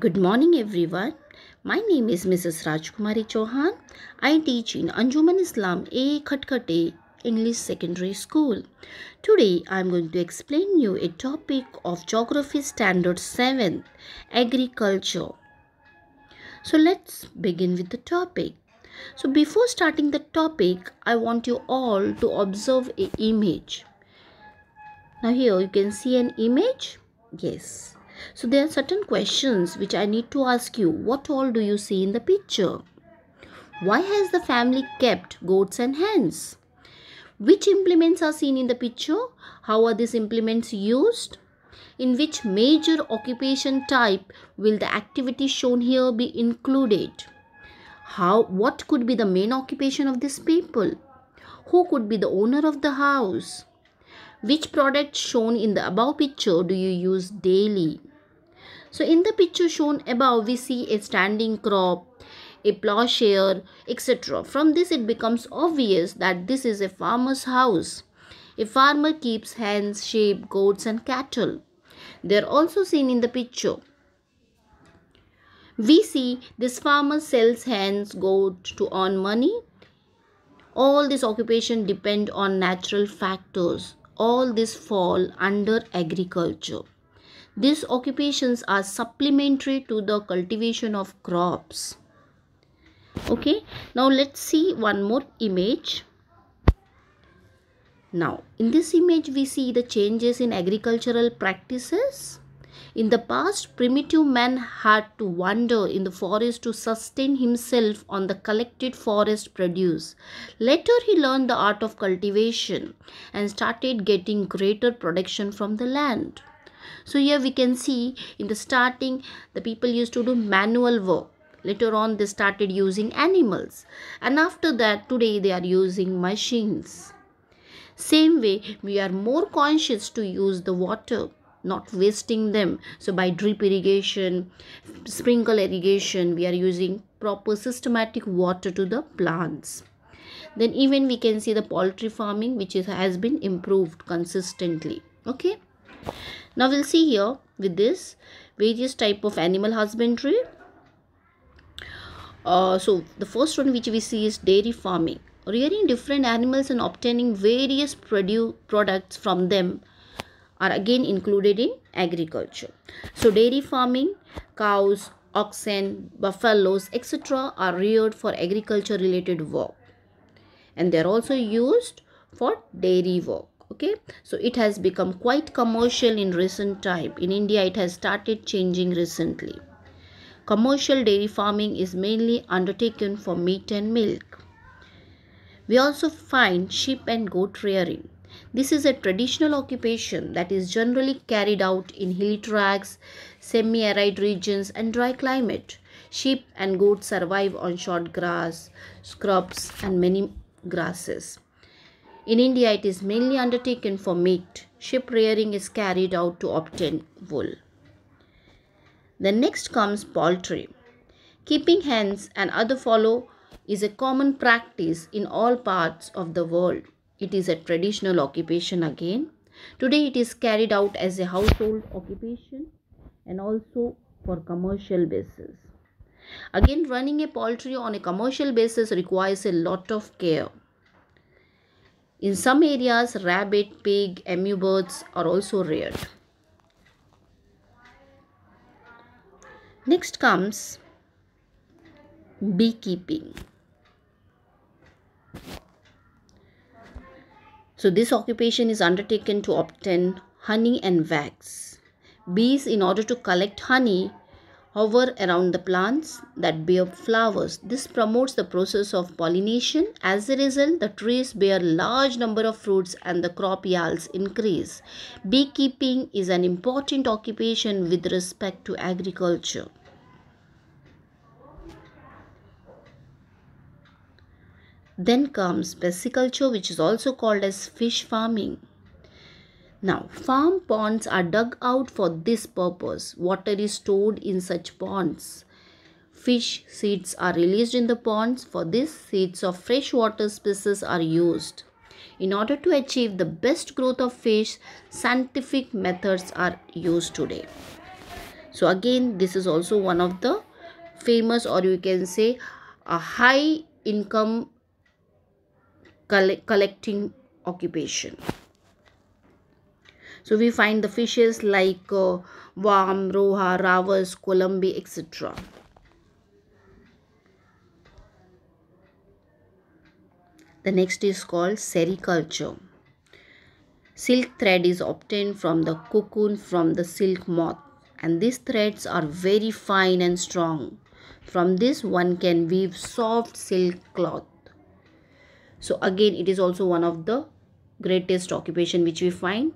Good morning everyone. My name is Mrs. Rajkumari Chauhan. I teach in Anjuman Islam A. Khatkate English Secondary School. Today I am going to explain you a topic of Geography Standard 7, Agriculture. So let's begin with the topic. So before starting the topic, I want you all to observe an image. Now here you can see an image. Yes so there are certain questions which I need to ask you. What all do you see in the picture? Why has the family kept goats and hens? Which implements are seen in the picture? How are these implements used? In which major occupation type will the activity shown here be included? How, what could be the main occupation of these people? Who could be the owner of the house? Which product shown in the above picture do you use daily? So in the picture shown above, we see a standing crop, a plowshare, etc. From this, it becomes obvious that this is a farmer's house. A farmer keeps hens, sheep, goats and cattle. They are also seen in the picture. We see this farmer sells hens, goats to earn money. All this occupation depend on natural factors. All this fall under agriculture. These occupations are supplementary to the cultivation of crops. Okay, now let's see one more image. Now, in this image we see the changes in agricultural practices. In the past, primitive man had to wander in the forest to sustain himself on the collected forest produce. Later, he learned the art of cultivation and started getting greater production from the land so here we can see in the starting the people used to do manual work later on they started using animals and after that today they are using machines same way we are more conscious to use the water not wasting them so by drip irrigation sprinkle irrigation we are using proper systematic water to the plants then even we can see the poultry farming which is, has been improved consistently okay now we'll see here with this various type of animal husbandry. Uh, so the first one which we see is dairy farming. Rearing different animals and obtaining various produce products from them are again included in agriculture. So dairy farming, cows, oxen, buffaloes, etc. are reared for agriculture related work and they are also used for dairy work okay so it has become quite commercial in recent time in india it has started changing recently commercial dairy farming is mainly undertaken for meat and milk we also find sheep and goat rearing this is a traditional occupation that is generally carried out in hilly tracts semi arid regions and dry climate sheep and goats survive on short grass scrubs and many grasses in India, it is mainly undertaken for meat. Sheep rearing is carried out to obtain wool. The next comes poultry. Keeping hens and other follow is a common practice in all parts of the world. It is a traditional occupation again. Today it is carried out as a household occupation and also for commercial basis. Again running a poultry on a commercial basis requires a lot of care in some areas, rabbit, pig, emu birds are also reared. Next comes beekeeping. So this occupation is undertaken to obtain honey and wax. Bees in order to collect honey hover around the plants that bear flowers. This promotes the process of pollination. As a result, the trees bear large number of fruits and the crop yields increase. Beekeeping is an important occupation with respect to agriculture. Then comes pesciculture which is also called as fish farming. Now, farm ponds are dug out for this purpose. Water is stored in such ponds. Fish seeds are released in the ponds. For this, seeds of freshwater species are used. In order to achieve the best growth of fish, scientific methods are used today. So again, this is also one of the famous or you can say a high income coll collecting occupation. So we find the fishes like uh, worm, roha, ravas, columbi, etc. The next is called sericulture. Silk thread is obtained from the cocoon from the silk moth and these threads are very fine and strong. From this one can weave soft silk cloth. So again it is also one of the greatest occupation which we find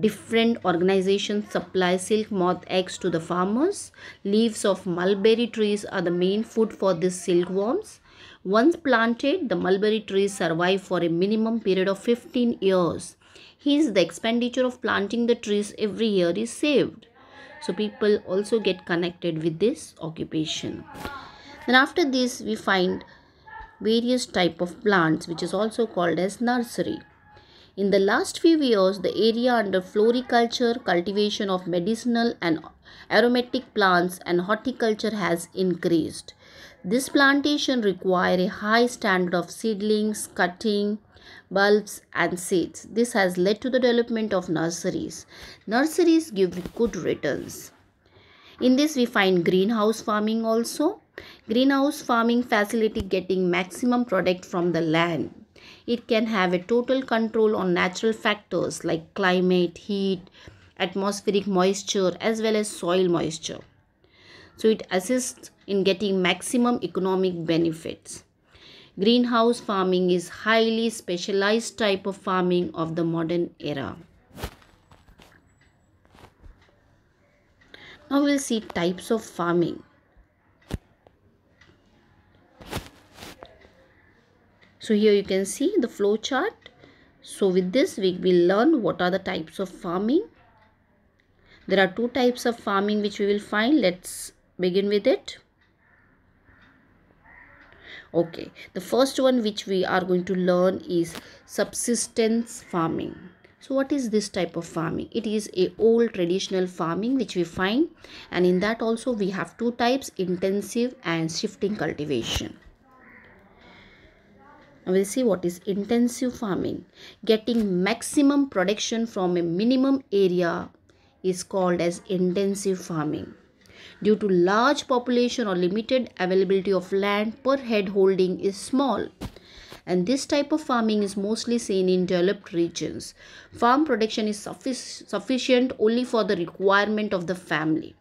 different organizations supply silk moth eggs to the farmers. Leaves of mulberry trees are the main food for these silkworms. Once planted, the mulberry trees survive for a minimum period of 15 years. Hence, the expenditure of planting the trees every year is saved. So, people also get connected with this occupation. Then after this, we find various type of plants which is also called as nursery. In the last few years, the area under floriculture, cultivation of medicinal and aromatic plants and horticulture has increased. This plantation require a high standard of seedlings, cutting, bulbs and seeds. This has led to the development of nurseries. Nurseries give good returns. In this we find greenhouse farming also. Greenhouse farming facility getting maximum product from the land it can have a total control on natural factors like climate, heat, atmospheric moisture as well as soil moisture. So it assists in getting maximum economic benefits. Greenhouse farming is highly specialized type of farming of the modern era. Now we'll see types of farming. So here you can see the flow chart. So with this we will learn what are the types of farming. There are two types of farming which we will find. Let's begin with it. Okay, the first one which we are going to learn is subsistence farming. So what is this type of farming? It is a old traditional farming which we find and in that also we have two types intensive and shifting cultivation and we'll see what is intensive farming getting maximum production from a minimum area is called as intensive farming due to large population or limited availability of land per head holding is small and this type of farming is mostly seen in developed regions farm production is suffic sufficient only for the requirement of the family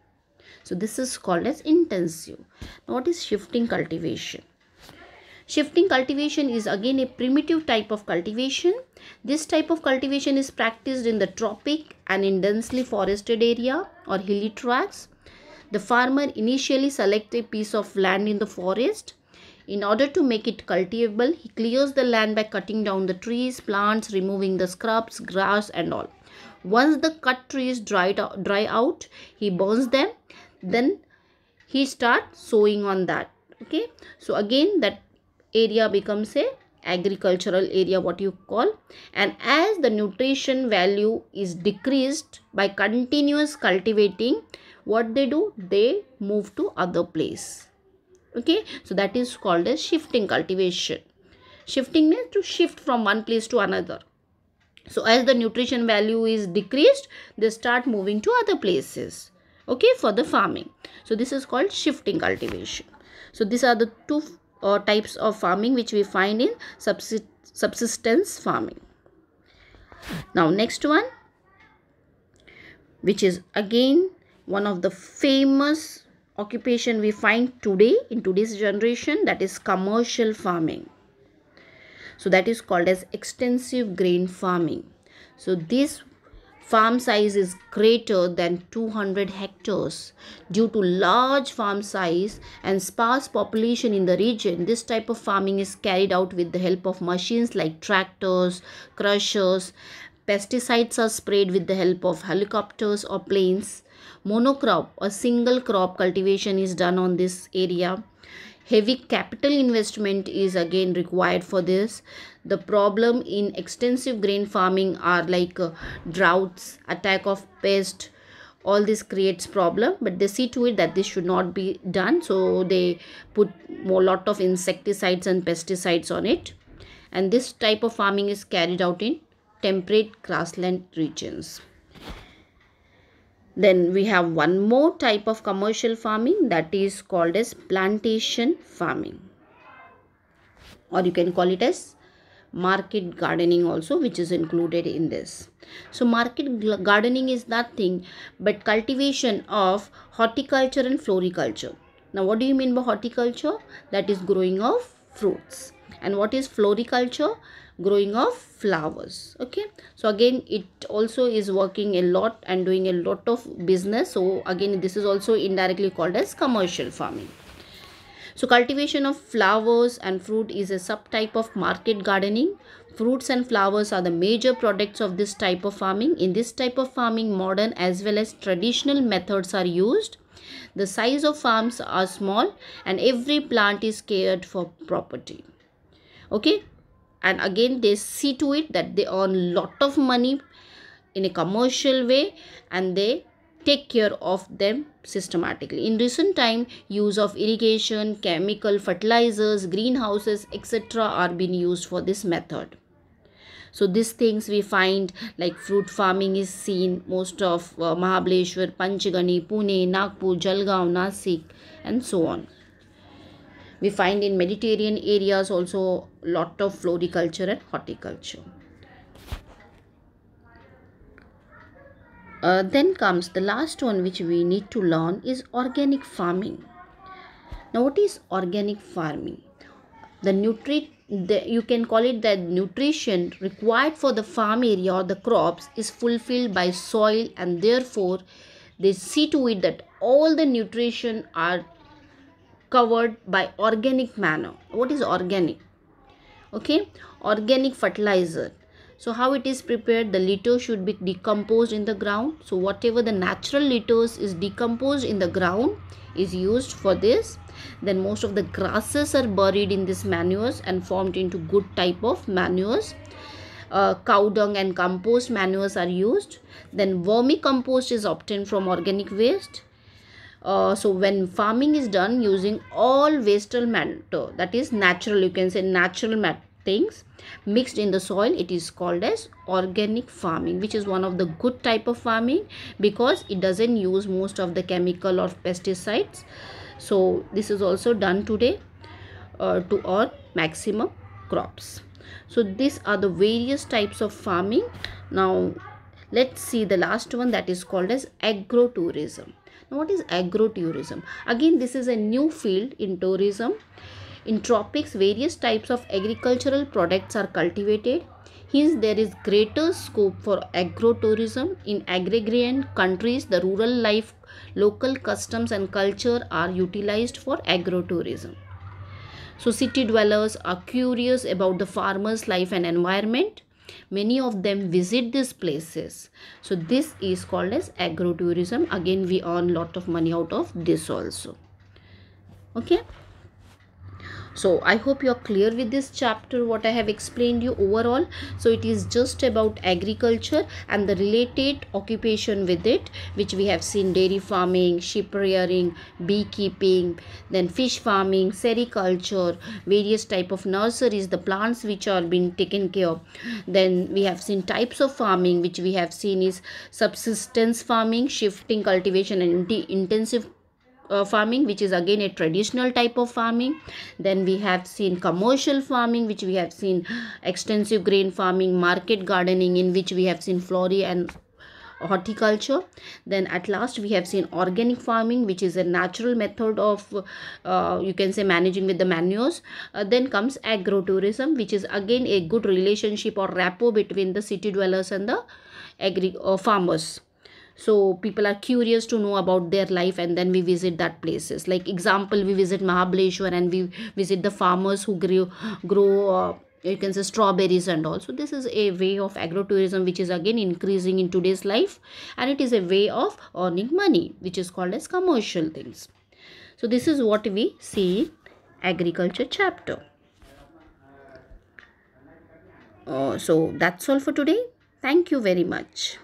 so this is called as intensive now what is shifting cultivation Shifting cultivation is again a primitive type of cultivation. This type of cultivation is practiced in the tropic and in densely forested area or hilly tracts. The farmer initially selects a piece of land in the forest. In order to make it cultivable, he clears the land by cutting down the trees, plants, removing the scrubs, grass and all. Once the cut trees dried dry out, he burns them. Then he starts sowing on that. Okay. So again that area becomes a agricultural area what you call and as the nutrition value is decreased by continuous cultivating what they do they move to other place okay so that is called as shifting cultivation shifting means to shift from one place to another so as the nutrition value is decreased they start moving to other places okay for the farming so this is called shifting cultivation so these are the two or types of farming which we find in subsistence farming. Now next one which is again one of the famous occupation we find today in today's generation that is commercial farming. So that is called as extensive grain farming. So this farm size is greater than 200 hectares due to large farm size and sparse population in the region this type of farming is carried out with the help of machines like tractors crushers pesticides are sprayed with the help of helicopters or planes monocrop or single crop cultivation is done on this area heavy capital investment is again required for this the problem in extensive grain farming are like uh, droughts attack of pest all this creates problem but they see to it that this should not be done so they put more lot of insecticides and pesticides on it and this type of farming is carried out in temperate grassland regions then we have one more type of commercial farming that is called as plantation farming or you can call it as market gardening also which is included in this so market gardening is that thing but cultivation of horticulture and floriculture now what do you mean by horticulture that is growing of fruits and what is floriculture growing of flowers okay so again it also is working a lot and doing a lot of business so again this is also indirectly called as commercial farming so cultivation of flowers and fruit is a subtype of market gardening. Fruits and flowers are the major products of this type of farming. In this type of farming, modern as well as traditional methods are used. The size of farms are small and every plant is cared for property. Okay, and again they see to it that they earn lot of money in a commercial way and they take care of them systematically. In recent time, use of irrigation, chemical fertilizers, greenhouses, etc. are being used for this method. So these things we find like fruit farming is seen most of uh, Mahabaleshwar, Panchgani, Pune, Nagpur, Jalgaon, Nasik and so on we find in mediterranean areas also lot of floriculture and horticulture uh, then comes the last one which we need to learn is organic farming now what is organic farming the nutrient the, you can call it that nutrition required for the farm area or the crops is fulfilled by soil and therefore they see to it that all the nutrition are covered by organic manner. What is organic? Okay, organic fertilizer. So how it is prepared? The litter should be decomposed in the ground. So whatever the natural litters is decomposed in the ground is used for this. Then most of the grasses are buried in this manures and formed into good type of manures. Uh, cow dung and compost manures are used. Then vermicompost is obtained from organic waste. Uh, so when farming is done using all wastel matter that is natural you can say natural matter things mixed in the soil it is called as organic farming which is one of the good type of farming because it doesn't use most of the chemical or pesticides so this is also done today uh, to earn maximum crops so these are the various types of farming now let's see the last one that is called as agrotourism what is agrotourism again this is a new field in tourism in tropics various types of agricultural products are cultivated Hence, there is greater scope for agrotourism. In agrarian countries, the rural life, local customs and culture are utilized for agrotourism. So, city dwellers are curious about the farmer's life and environment many of them visit these places so this is called as agrotourism again we earn lot of money out of this also okay so i hope you are clear with this chapter what i have explained you overall so it is just about agriculture and the related occupation with it which we have seen dairy farming sheep rearing beekeeping then fish farming sericulture various type of nurseries the plants which are being taken care of then we have seen types of farming which we have seen is subsistence farming shifting cultivation and intensive uh, farming which is again a traditional type of farming then we have seen commercial farming which we have seen extensive grain farming market gardening in which we have seen flora and horticulture then at last we have seen organic farming which is a natural method of uh, you can say managing with the manures uh, then comes agrotourism which is again a good relationship or rapport between the city dwellers and the agri uh, farmers so people are curious to know about their life and then we visit that places like example we visit mahabaleshwar and we visit the farmers who grew, grow uh, you can say strawberries and also this is a way of agrotourism which is again increasing in today's life and it is a way of earning money which is called as commercial things so this is what we see agriculture chapter uh, so that's all for today thank you very much